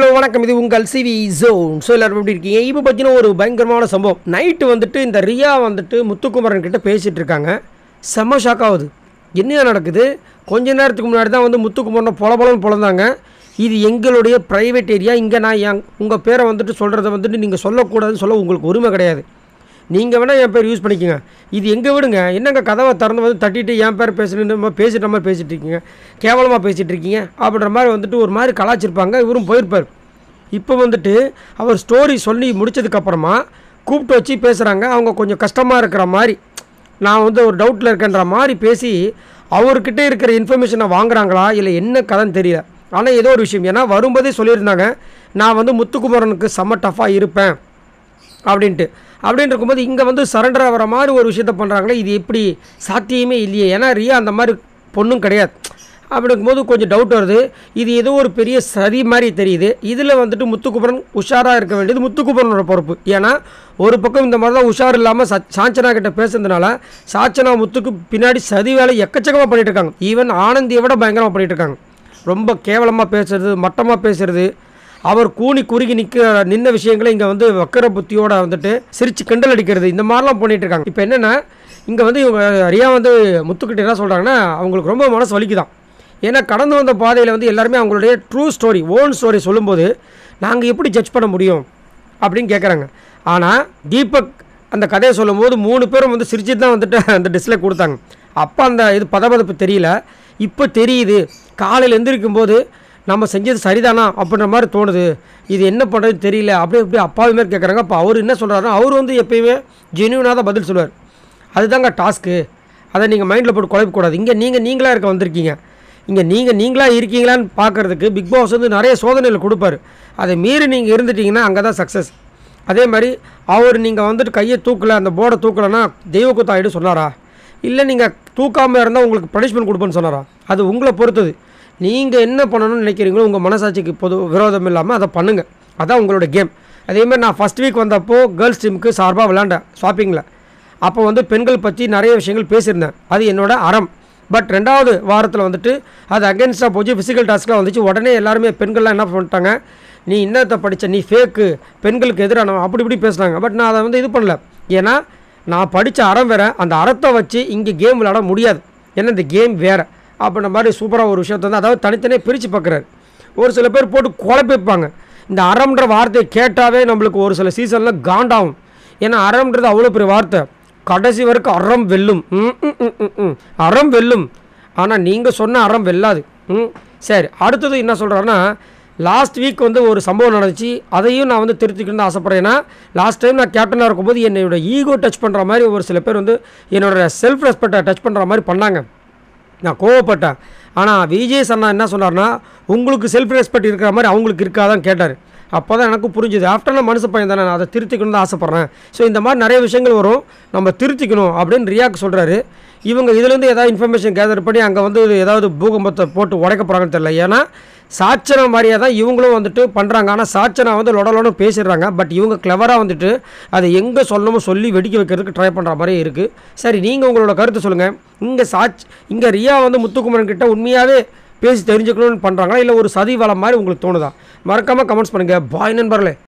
hello வணக்கம் இது உங்கள் சிவி ஜோன் ஸோ எல்லாரும் எப்படி இருக்கீங்க இப்போ பார்த்தீங்கன்னா ஒரு பயங்கரமான சம்பவம் நைட்டு வந்துட்டு இந்த ரியா வந்துட்டு முத்துக்குமரன் கிட்ட பேசிகிட்டு இருக்காங்க செம்ம ஷாக் ஆகுது என்ன நடக்குது கொஞ்ச நேரத்துக்கு முன்னாடி தான் வந்து முத்துக்குமரனை பொலபொலன்னு பிறந்தாங்க இது எங்களுடைய ப்ரைவேட் ஏரியா இங்கே நான் என் உங்கள் பேரை வந்துட்டு சொல்கிறத வந்துட்டு நீங்கள் சொல்லக்கூடாதுன்னு சொல்ல உங்களுக்கு உரிமை கிடையாது நீங்கள் வேணால் என் பேர் யூஸ் பண்ணிக்கோங்க இது எங்கே விடுங்க என்னங்க கதவை திறந்து வந்து தட்டிட்டு என் பேர் நம்ம பேசிட்ட மாதிரி பேசிகிட்டு இருக்கீங்க கேவலமாக பேசிகிட்டு இருக்கீங்க அப்படின்ற மாதிரி வந்துட்டு ஒரு மாதிரி கலாச்சிருப்பாங்க இவரும் போயிருப்பார் இப்போ வந்துட்டு அவர் ஸ்டோரி சொல்லி முடித்ததுக்கப்புறமா கூப்பிட்டு வச்சு பேசுகிறாங்க அவங்க கொஞ்சம் கஷ்டமாக இருக்கிற மாதிரி நான் வந்து ஒரு டவுட்டில் இருக்கேன்ற மாதிரி பேசி அவர்கிட்ட இருக்கிற இன்ஃபர்மேஷனை வாங்குறாங்களா இல்லை என்ன கதைன்னு தெரியல ஆனால் ஏதோ ஒரு விஷயம் ஏன்னா வரும்போதே சொல்லியிருந்தாங்க நான் வந்து முத்துக்குமரனுக்கு செம்ம டஃப்பாக இருப்பேன் அப்படின்ட்டு அப்படின்னு இருக்கும்போது இங்கே வந்து சரண்டர் ஆகிற மாதிரி ஒரு விஷயத்த பண்ணுறாங்களே இது எப்படி சாத்தியமே இல்லையே ஏன்னா ரியா அந்த மாதிரி பொண்ணும் கிடையாது அப்படிங்கும்போது கொஞ்சம் டவுட் வருது இது ஏதோ ஒரு பெரிய சதி மாதிரி தெரியுது இதில் வந்துட்டு முத்துக்குப்புரன் உஷாராக இருக்க வேண்டியது முத்துக்குப்புரனோட பொறுப்பு ஏன்னா ஒரு பக்கம் இந்த மாதிரி தான் உஷார் இல்லாமல் ச சாஞ்சனா கிட்ட பேசுனதுனால சாச்சனா முத்துக்கு பின்னாடி சதி வேலை எக்கச்சக்கமாக பண்ணிகிட்டு இருக்காங்க ஈவன் ஆனந்தியை விட பயங்கரமாக பண்ணிகிட்டு இருக்காங்க ரொம்ப கேவலமாக பேசுறது மட்டமாக பேசுறது அவர் கூணி குறுகி நிற்க நின்ன விஷயங்களை இங்கே வந்து வக்கர புத்தியோட வந்துட்டு சிரித்து கிண்டல் அடிக்கிறது இந்த மாதிரிலாம் பண்ணிட்டு இருக்காங்க இப்போ என்னென்னா இங்கே வந்து இவங்க ரியா வந்து முத்துக்கிட்டு என்ன சொல்கிறாங்கன்னா அவங்களுக்கு ரொம்ப மனசு வலிக்குதான் ஏன்னா கடந்து வந்த பாதையில் வந்து எல்லாருமே அவங்களுடைய ட்ரூ ஸ்டோரி ஓன் ஸ்டோரி சொல்லும்போது நாங்கள் எப்படி ஜட்ஜ் பண்ண முடியும் அப்படின்னு கேட்குறாங்க ஆனால் தீபக் அந்த கதையை சொல்லும்போது மூணு பேரும் வந்து சிரிச்சு தான் வந்துட்டு அந்த டிஸ்லே கொடுத்தாங்க அப்போ அந்த இது பதப்பதப்பு தெரியல இப்போ தெரியுது காலையில் எந்திரிக்கும் போது நம்ம செஞ்சது சரிதானா அப்படின்ற மாதிரி தோணுது இது என்ன பண்ணுறதுன்னு தெரியல அப்படியே இப்படி அப்பாவி மாதிரி கேட்குறாங்க அப்போ அவர் என்ன சொல்கிறாருன்னா அவர் வந்து எப்பயுமே ஜென்யூனாக தான் பதில் சொல்லுவார் அதுதாங்க டாஸ்க்கு அதை நீங்கள் மைண்டில் போட்டு குழப்பக்கூடாது இங்கே நீங்கள் நீங்களாக இருக்க வந்திருக்கீங்க இங்கே நீங்கள் நீங்களாக இருக்கீங்களான்னு பார்க்குறதுக்கு பிக் பாஸ் வந்து நிறைய சோதனைகள் கொடுப்பார் அதை மீறி நீங்கள் இருந்துட்டிங்கன்னா அங்கே தான் சக்ஸஸ் அதே மாதிரி அவர் நீங்கள் வந்துட்டு கையை தூக்கலை அந்த போர்டை தூக்கலைன்னா தெய்வ குத்தாயிடு சொன்னாரா இல்லை நீங்கள் தூக்காமல் இருந்தால் உங்களுக்கு பனிஷ்மெண்ட் கொடுப்பேன்னு சொன்னாரா அது உங்களை பொறுத்தது நீங்கள் என்ன பண்ணணும்னு நினைக்கிறீங்களோ உங்கள் மனசாட்சிக்கு பொது விரோதம் இல்லாமல் அதை பண்ணுங்கள் அதான் உங்களோட கேம் அதேமாதிரி நான் ஃபஸ்ட் வீக் வந்தப்போ கேர்ள்ஸ் டீமுக்கு சார்பாக விளாண்டேன் ஷாப்பிங்கில் அப்போ வந்து பெண்கள் பற்றி நிறைய விஷயங்கள் பேசியிருந்தேன் அது என்னோடய அறம் பட் ரெண்டாவது வாரத்தில் வந்துட்டு அது அகேன்ஸ்டாக போச்சு ஃபிசிக்கல் டாஸ்க்லாம் வந்துச்சு உடனே எல்லாருமே பெண்கள்லாம் என்ன பண்ணிட்டாங்க நீ இன்னத்தை படித்த நீ ஃபேக்கு பெண்களுக்கு எதிரான அப்படி இப்படி பேசுனாங்க பட் நான் அதை வந்து இது பண்ணல ஏன்னா நான் படித்த அறம் வேறு அந்த அறத்தை வச்சு இங்கே கேம் விளாட முடியாது ஏன்னா இந்த கேம் வேறு அப்படின்ற மாதிரி சூப்பராக ஒரு விஷயத்தை வந்து அதாவது தனித்தனியாக பிரித்து பார்க்குறாரு ஒரு சில பேர் போட்டு குழப்பிப்பாங்க இந்த அறம்ன்ற வார்த்தையை கேட்டாவே நம்மளுக்கு ஒரு சில சீசனில் காண்டாகும் ஏன்னா அறம்ன்றது அவ்வளோ பெரிய வார்த்தை கடைசி வரைக்கும் அறம் வெல்லும் அறம் வெல்லும் ஆனால் நீங்கள் சொன்ன அறம் வெல்லாது ம் சரி அடுத்தது என்ன சொல்கிறேன்னா லாஸ்ட் வீக் வந்து ஒரு சம்பவம் நடந்துச்சு அதையும் நான் வந்து திருத்திக்கணும்னு ஆசைப்பட்றேன் ஏன்னா லாஸ்ட் டைம் நான் கேப்டனாக இருக்கும்போது என்னோடய ஈகோ டச் பண்ணுற மாதிரி ஒரு சில பேர் வந்து என்னோடய செல்ஃப் ரெஸ்பெக்டை டச் பண்ணுற மாதிரி பண்ணாங்க நான் கோவப்பட்டேன் ஆனால் விஜய் சன்னா என்ன சொன்னார்னா உங்களுக்கு செல்ஃப் ரெஸ்பெக்ட் இருக்கிற மாதிரி அவங்களுக்கு இருக்காதான் கேட்டார் அப்போ தான் புரிஞ்சுது ஆஃப்டர் நான் மனுஷ பையன் தானே நான் அதை திருத்திக்கணும்னு ஆசைப்பட்றேன் ஸோ இந்த மாதிரி நிறைய விஷயங்கள் வரும் நம்ம திருத்திக்கணும் அப்படின்னு ரியாக் சொல்கிறாரு இவங்க இதுலேருந்து ஏதாவது இன்ஃபர்மேஷன் கேதர் பண்ணி அங்கே வந்து ஏதாவது பூகம்பத்தை போட்டு உடைக்க போகிறாங்கன்னு தெரில ஏன்னா சாட்சனை மாதிரியே தான் இவங்களும் வந்துட்டு பண்ணுறாங்க ஆனால் சாட்சனை வந்து லொடலோட பேசிடுறாங்க பட் இவங்க கிளவராக வந்துட்டு அதை எங்கே சொல்லணுமோ சொல்லி வெடிக்க வைக்கிறதுக்கு ட்ரை பண்ணுற மாதிரி இருக்குது சரி நீங்கள் உங்களோட கருத்தை சொல்லுங்கள் இங்கே சாட்ச் இங்கே ரியா வந்து முத்துக்குமரன் கிட்ட உண்மையாகவே பேசி தெரிஞ்சுக்கணும்னு பண்ணுறாங்களா இல்லை ஒரு சதி வளம் மாதிரி உங்களுக்கு தோணுதா மறக்காமல் கமெண்ட்ஸ் பண்ணுங்கள் பாய் நண்பர்களே